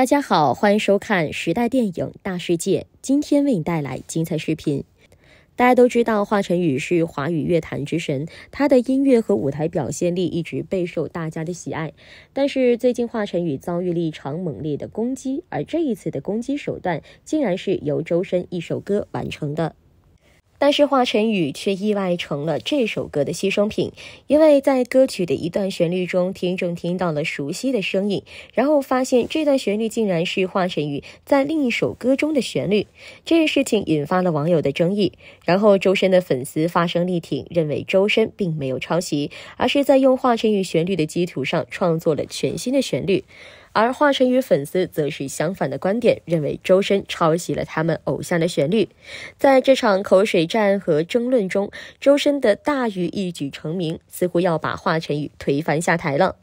大家好，欢迎收看《时代电影大世界》，今天为你带来精彩视频。大家都知道，华晨宇是华语乐坛之神，他的音乐和舞台表现力一直备受大家的喜爱。但是，最近华晨宇遭遇了一场猛烈的攻击，而这一次的攻击手段竟然是由周深一首歌完成的。但是华晨宇却意外成了这首歌的牺牲品，因为在歌曲的一段旋律中，听众听到了熟悉的声音，然后发现这段旋律竟然是华晨宇在另一首歌中的旋律。这事情引发了网友的争议，然后周深的粉丝发声力挺，认为周深并没有抄袭，而是在用华晨宇旋律的基础上创作了全新的旋律。而华晨宇粉丝则是相反的观点，认为周深抄袭了他们偶像的旋律。在这场口水战和争论中，周深的大鱼一举成名，似乎要把华晨宇推翻下台了。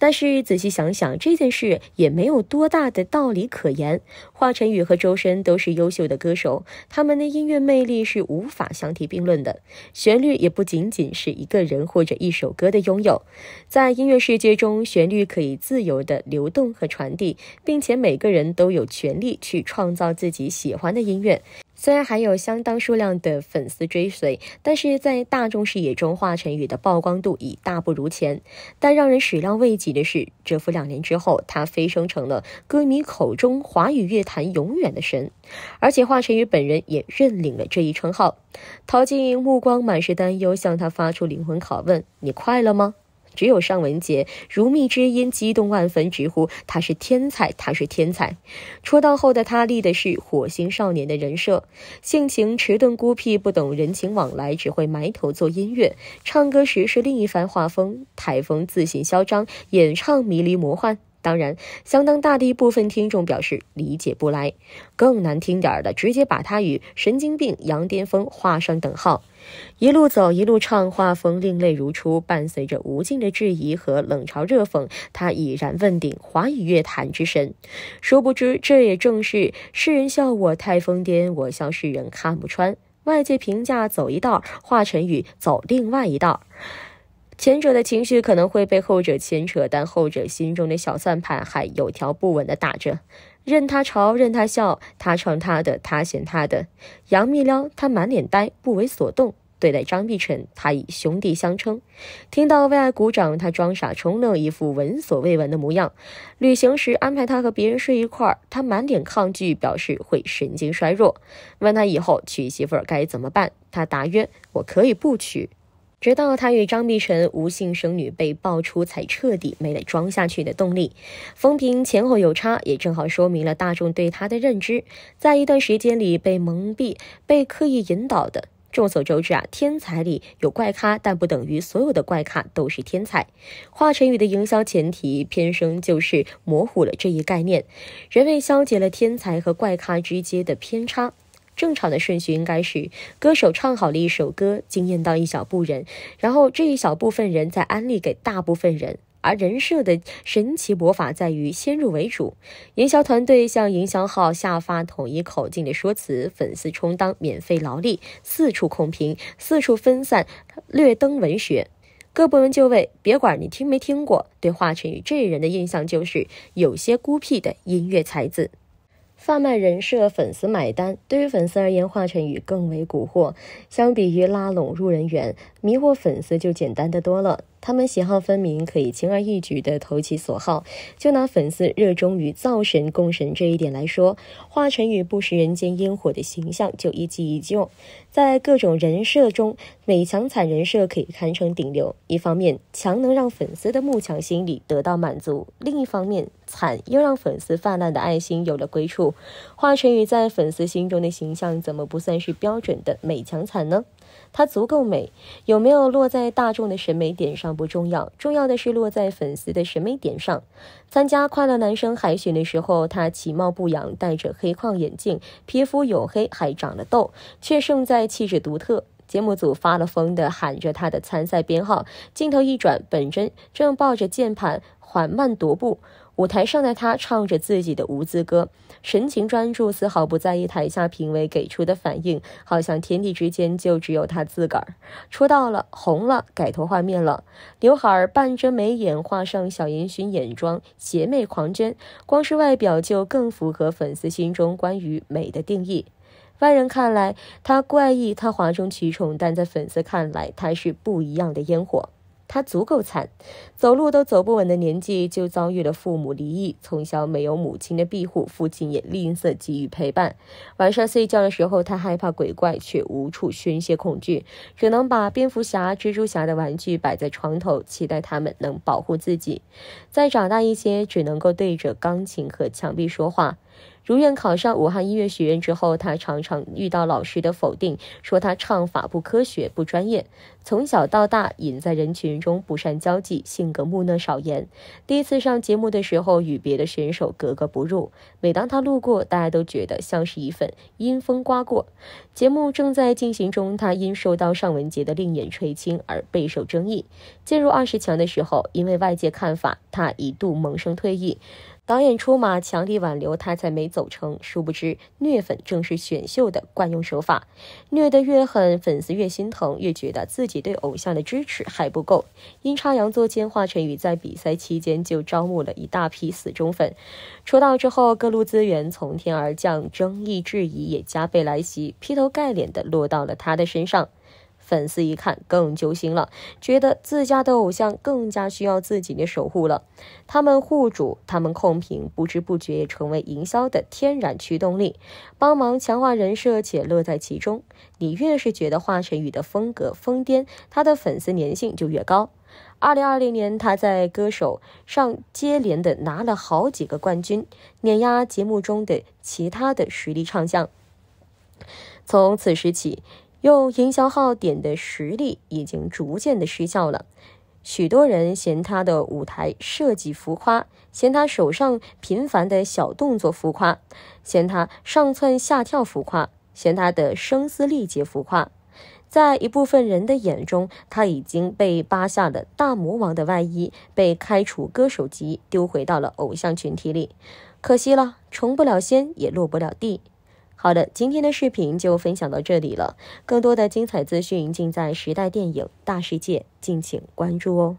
但是仔细想想，这件事也没有多大的道理可言。华晨宇和周深都是优秀的歌手，他们的音乐魅力是无法相提并论的。旋律也不仅仅是一个人或者一首歌的拥有，在音乐世界中，旋律可以自由的流动和传递，并且每个人都有权利去创造自己喜欢的音乐。虽然还有相当数量的粉丝追随，但是在大众视野中，华晨宇的曝光度已大不如前。但让人始料未及的是，蛰伏两年之后，他飞升成了歌迷口中华语乐坛永远的神，而且华晨宇本人也认领了这一称号。陶晶莹目光满是担忧，向他发出灵魂拷问：你快乐吗？只有尚雯婕如蜜之音，激动万分，直呼他是天才，他是天才。出道后的他立的是火星少年的人设，性情迟钝孤僻，不懂人情往来，只会埋头做音乐。唱歌时是另一番画风，台风自信嚣张，演唱迷离魔幻。当然，相当大的一部分听众表示理解不来，更难听点的，直接把他与神经病、羊癫疯画上等号。一路走，一路唱，画风另类如初，伴随着无尽的质疑和冷嘲热讽，他已然问鼎华语乐坛之神。殊不知，这也正是世人笑我太疯癫，我笑世人看不穿。外界评价走一道，华晨宇走另外一道。前者的情绪可能会被后者牵扯，但后者心中的小算盘还有条不紊地打着，任他嘲，任他笑，他唱他的，他选他的。杨幂撩他，满脸呆，不为所动；对待张碧晨，他以兄弟相称。听到为爱鼓掌，他装傻充愣，一副闻所未闻的模样。旅行时安排他和别人睡一块，他满脸抗拒，表示会神经衰弱。问他以后娶媳妇该怎么办，他答曰：“我可以不娶。”直到他与张碧晨无性生女被爆出，才彻底没了装下去的动力。风评前后有差，也正好说明了大众对他的认知，在一段时间里被蒙蔽、被刻意引导的。众所周知啊，天才里有怪咖，但不等于所有的怪咖都是天才。华晨宇的营销前提偏生就是模糊了这一概念，人为消解了天才和怪咖之间的偏差。正常的顺序应该是，歌手唱好了一首歌，惊艳到一小部分人，然后这一小部分人再安利给大部分人。而人设的神奇魔法在于先入为主，营销团队向营销号下发统一口径的说辞，粉丝充当免费劳力，四处控评，四处分散，略登文学，各部门就位，别管你听没听过，对华晨宇这人的印象就是有些孤僻的音乐才子。贩卖人设，粉丝买单。对于粉丝而言，华晨宇更为蛊惑。相比于拉拢路人缘，迷惑粉丝就简单的多了。他们喜好分明，可以轻而易举地投其所好。就拿粉丝热衷于造神、供神这一点来说，华晨宇不食人间烟火的形象就一击即旧。在各种人设中，美强惨人设可以堪称顶流。一方面，强能让粉丝的慕强心理得到满足；另一方面，惨又让粉丝泛滥的爱心有了归处。华晨宇在粉丝心中的形象，怎么不算是标准的美强惨呢？她足够美，有没有落在大众的审美点上不重要，重要的是落在粉丝的审美点上。参加《快乐男生》海选的时候，他其貌不扬，戴着黑框眼镜，皮肤黝黑，还长了痘，却胜在气质独特。节目组发了疯的喊着他的参赛编号，镜头一转，本真正抱着键盘缓慢踱步。舞台上的他唱着自己的无字歌，神情专注，丝毫不在意台下评委给出的反应，好像天地之间就只有他自个儿。出道了，红了，改头换面了，刘海儿半遮眉眼，画上小烟熏眼妆，邪魅狂狷，光是外表就更符合粉丝心中关于美的定义。外人看来他怪异，他哗众取宠，但在粉丝看来他是不一样的烟火。他足够惨，走路都走不稳的年纪就遭遇了父母离异，从小没有母亲的庇护，父亲也吝啬给予陪伴。晚上睡觉的时候，他害怕鬼怪，却无处宣泄恐惧，只能把蝙蝠侠、蜘蛛侠的玩具摆在床头，期待他们能保护自己。再长大一些，只能够对着钢琴和墙壁说话。如愿考上武汉音乐学院之后，他常常遇到老师的否定，说他唱法不科学、不专业。从小到大，隐在人群中，不善交际，性格木讷少言。第一次上节目的时候，与别的选手格格不入。每当他路过，大家都觉得像是一份阴风刮过。节目正在进行中，他因受到尚雯婕的另眼垂青而备受争议。进入二十强的时候，因为外界看法，他一度萌生退役。导演出马，强力挽留，他才没走成。殊不知，虐粉正是选秀的惯用手法，虐得越狠，粉丝越心疼，越觉得自己对偶像的支持还不够。阴差阳错间，华晨宇在比赛期间就招募了一大批死忠粉。出道之后，各路资源从天而降，争议质疑也加倍来袭，劈头盖脸的落到了他的身上。粉丝一看更揪心了，觉得自家的偶像更加需要自己的守护了。他们护主，他们控评，不知不觉也成为营销的天然驱动力，帮忙强化人设且乐在其中。你越是觉得华晨宇的风格疯癫，他的粉丝粘性就越高。二零二零年，他在歌手上接连的拿了好几个冠军，碾压节目中的其他的实力唱将。从此时起。用营销号点的实力已经逐渐的失效了，许多人嫌他的舞台设计浮夸，嫌他手上频繁的小动作浮夸，嫌他上蹿下跳浮夸，嫌他的声嘶力竭浮夸。在一部分人的眼中，他已经被扒下了大魔王的外衣，被开除歌手级，丢回到了偶像群体里。可惜了，成不了仙也落不了地。好的，今天的视频就分享到这里了。更多的精彩资讯尽在《时代电影大世界》，敬请关注哦。